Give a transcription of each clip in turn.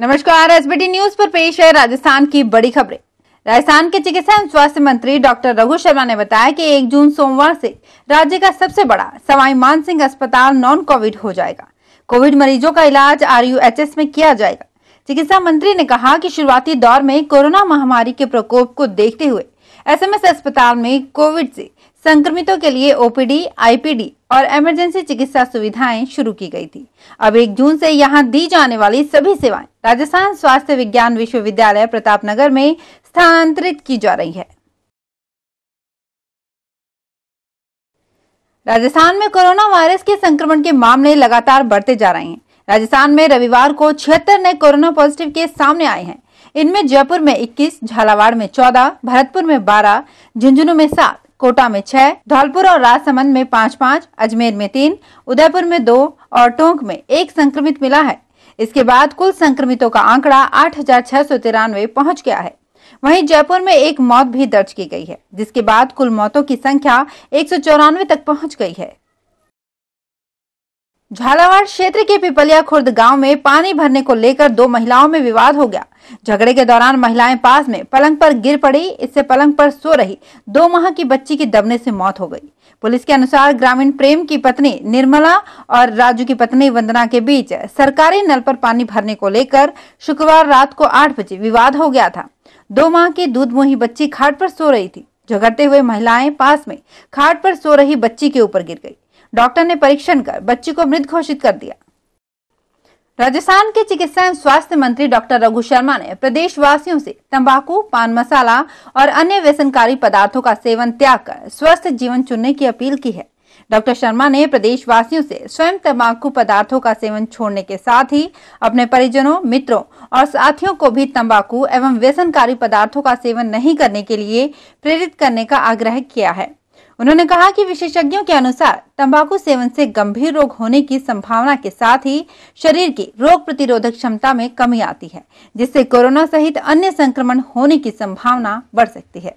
नमस्कार SBT news पर पेश है राजस्थान की बड़ी खबरें राजस्थान के चिकित्सा एवं स्वास्थ्य मंत्री डॉक्टर रघु शर्मा ने बताया कि 1 जून सोमवार से राज्य का सबसे बड़ा सवाई मान सिंह अस्पताल नॉन कोविड हो जाएगा कोविड मरीजों का इलाज आर में किया जाएगा चिकित्सा मंत्री ने कहा कि शुरुआती दौर में कोरोना महामारी के प्रकोप को देखते हुए एसएमएस अस्पताल में कोविड से संक्रमितों के लिए ओपीडी आईपीडी और इमरजेंसी चिकित्सा सुविधाएं शुरू की गई थी अब एक जून से यहां दी जाने वाली सभी सेवाएं राजस्थान स्वास्थ्य विज्ञान विश्वविद्यालय प्रतापनगर में स्थानांतरित की जा रही है राजस्थान में कोरोना वायरस के संक्रमण के मामले लगातार बढ़ते जा रहे हैं राजस्थान में रविवार को छिहत्तर नए कोरोना पॉजिटिव केस सामने आए हैं इनमें जयपुर में 21, झालावाड़ में 14, भरतपुर में 12, झुंझुनू में 7, कोटा में 6, धौलपुर और राजसमंद में 5-5, अजमेर में 3, उदयपुर में 2 और टोंक में एक संक्रमित मिला है इसके बाद कुल संक्रमितों का आंकड़ा आठ पहुंच गया है वहीं जयपुर में एक मौत भी दर्ज की गई है जिसके बाद कुल मौतों की संख्या एक तक पहुंच गई है झालावाड़ क्षेत्र के पिपलिया खुर्द गांव में पानी भरने को लेकर दो महिलाओं में विवाद हो गया झगड़े के दौरान महिलाएं पास में पलंग पर गिर पड़ी इससे पलंग पर सो रही दो माह की बच्ची की दबने से मौत हो गई पुलिस के अनुसार ग्रामीण प्रेम की पत्नी निर्मला और राजू की पत्नी वंदना के बीच सरकारी नल पर पानी भरने को लेकर शुक्रवार रात को आठ बजे विवाद हो गया था दो माह की दूध मुही बच्ची खाट पर सो रही थी झगड़ते हुए महिलाएं पास में खाट पर सो रही बच्ची के ऊपर गिर गई डॉक्टर ने परीक्षण कर बच्ची को मृत घोषित कर दिया राजस्थान के चिकित्सा एवं स्वास्थ्य मंत्री डॉक्टर रघु शर्मा ने प्रदेश वासियों से तंबाकू पान मसाला और अन्य व्यसनकारी पदार्थों का सेवन त्याग कर स्वस्थ जीवन चुनने की अपील की है डॉक्टर शर्मा ने प्रदेश वासियों से स्वयं तंबाकू पदार्थों का सेवन छोड़ने के साथ ही अपने परिजनों मित्रों और साथियों को भी तंबाकू एवं व्यसनकारी पदार्थों का सेवन नहीं करने के लिए प्रेरित करने का आग्रह किया है उन्होंने कहा कि विशेषज्ञों के अनुसार तंबाकू सेवन से गंभीर रोग होने की संभावना के साथ ही शरीर की रोग प्रतिरोधक क्षमता में कमी आती है जिससे कोरोना सहित अन्य संक्रमण होने की संभावना बढ़ सकती है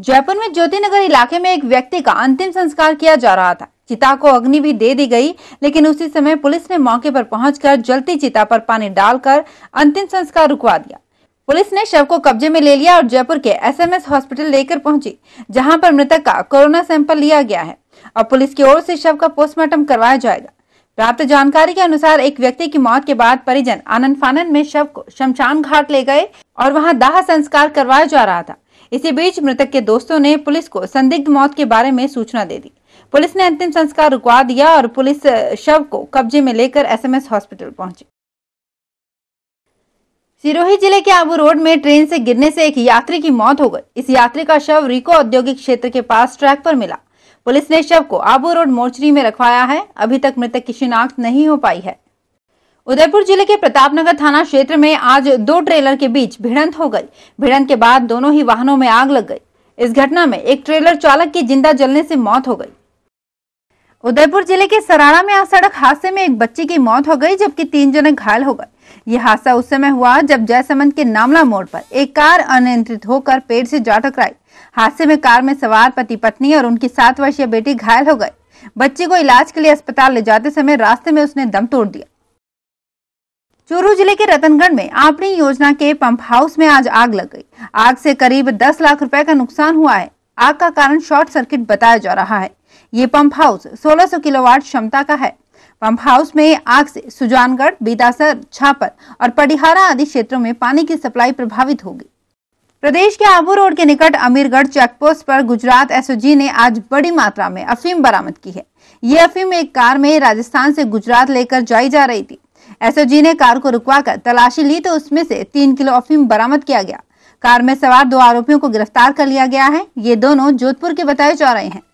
जयपुर में ज्योति नगर इलाके में एक व्यक्ति का अंतिम संस्कार किया जा रहा था चिता को अग्नि भी दे दी गई लेकिन उसी समय पुलिस ने मौके पर पहुंचकर जलती चिता पर पानी डालकर अंतिम संस्कार रुकवा दिया पुलिस ने शव को कब्जे में ले लिया और जयपुर के एसएमएस हॉस्पिटल लेकर पहुंची जहां पर मृतक का कोरोना सैंपल लिया गया है और पुलिस की ओर से शव का पोस्टमार्टम करवाया जाएगा प्राप्त जानकारी के अनुसार एक व्यक्ति की मौत के बाद परिजन आनंद फानन में शव को शमशान घाट ले गए और वहां दाह संस्कार करवाया जा रहा था इसी बीच मृतक के दोस्तों ने पुलिस को संदिग्ध मौत के बारे में सूचना दे दी पुलिस ने अंतिम संस्कार रुकवा दिया और पुलिस शव को कब्जे में लेकर एसएमएस हॉस्पिटल पहुंची सिरोही जिले के आबू रोड में ट्रेन से गिरने से एक यात्री की मौत हो गई इस यात्री का शव रिको औद्योगिक क्षेत्र के पास ट्रैक पर मिला पुलिस ने शव को आबू रोड मोर्चरी में रखवाया है अभी तक मृतक की शिनाख्त नहीं हो पाई है उदयपुर जिले के प्रतापनगर थाना क्षेत्र में आज दो ट्रेलर के बीच भिड़ंत हो गई भिड़ंत के बाद दोनों ही वाहनों में आग लग गई इस घटना में एक ट्रेलर चालक की जिंदा जलने से मौत हो गई उदयपुर जिले के सराड़ा में आज सड़क हादसे में एक बच्ची की मौत हो गई जबकि तीन जने घायल हो गए यह हादसा उस समय हुआ जब जयसमंद के नामला मोड़ पर एक कार अनियंत्रित होकर पेड़ से जा टकराई हादसे में कार में सवार पति पत्नी और उनकी सात वर्षीय बेटी घायल हो गए बच्चे को इलाज के लिए अस्पताल ले जाते समय रास्ते में उसने दम तोड़ दिया चूरू जिले के रतनगढ़ में आपनी योजना के पंप हाउस में आज आग लग गई आग से करीब 10 लाख रुपए का नुकसान हुआ है आग का कारण शॉर्ट सर्किट बताया जा रहा है ये पंप हाउस 1600 किलोवाट क्षमता का है पंप हाउस में आग से सुजानगढ़ बेतासर छापर और पटिहारा आदि क्षेत्रों में पानी की सप्लाई प्रभावित होगी प्रदेश के आबू रोड के निकट अमीरगढ़ चेकपोस्ट पर गुजरात एसओजी ने आज बड़ी मात्रा में अफीम बरामद की है ये अफीम एक कार में राजस्थान से गुजरात लेकर जाई जा रही थी एसओजी ने कार को रुकवा कर तलाशी ली तो उसमें से तीन किलो अफीम बरामद किया गया कार में सवार दो आरोपियों को गिरफ्तार कर लिया गया है ये दोनों जोधपुर के बताए जा रहे हैं